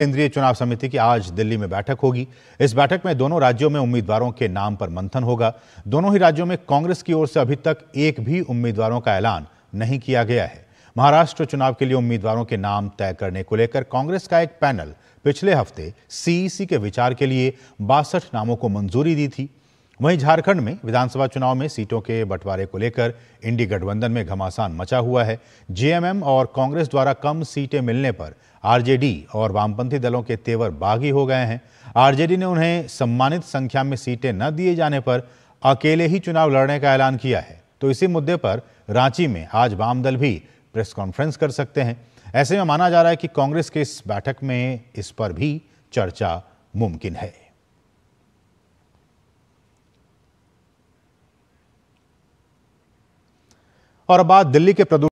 केंद्रीय चुनाव समिति की आज दिल्ली में बैठक होगी इस बैठक में दोनों राज्यों में उम्मीदवारों के नाम पर मंथन होगा दोनों ही राज्यों में कांग्रेस की ओर से अभी तक एक भी उम्मीदवारों का ऐलान नहीं किया गया है महाराष्ट्र चुनाव के लिए उम्मीदवारों के नाम तय करने को लेकर कांग्रेस का एक पैनल पिछले हफ्ते सीईसी के विचार के लिए बासठ नामों को मंजूरी दी थी वहीं झारखंड में विधानसभा चुनाव में सीटों के बंटवारे को लेकर इंडी गठबंधन में घमासान मचा हुआ है जेएमएम और कांग्रेस द्वारा कम सीटें मिलने पर आरजेडी और वामपंथी दलों के तेवर बागी हो गए हैं आरजेडी ने उन्हें सम्मानित संख्या में सीटें न दिए जाने पर अकेले ही चुनाव लड़ने का ऐलान किया है तो इसी मुद्दे पर रांची में आज वाम दल भी प्रेस कॉन्फ्रेंस कर सकते हैं ऐसे में माना जा रहा है कि कांग्रेस के इस बैठक में इस पर भी चर्चा मुमकिन है और अब बात दिल्ली के प्रदूषण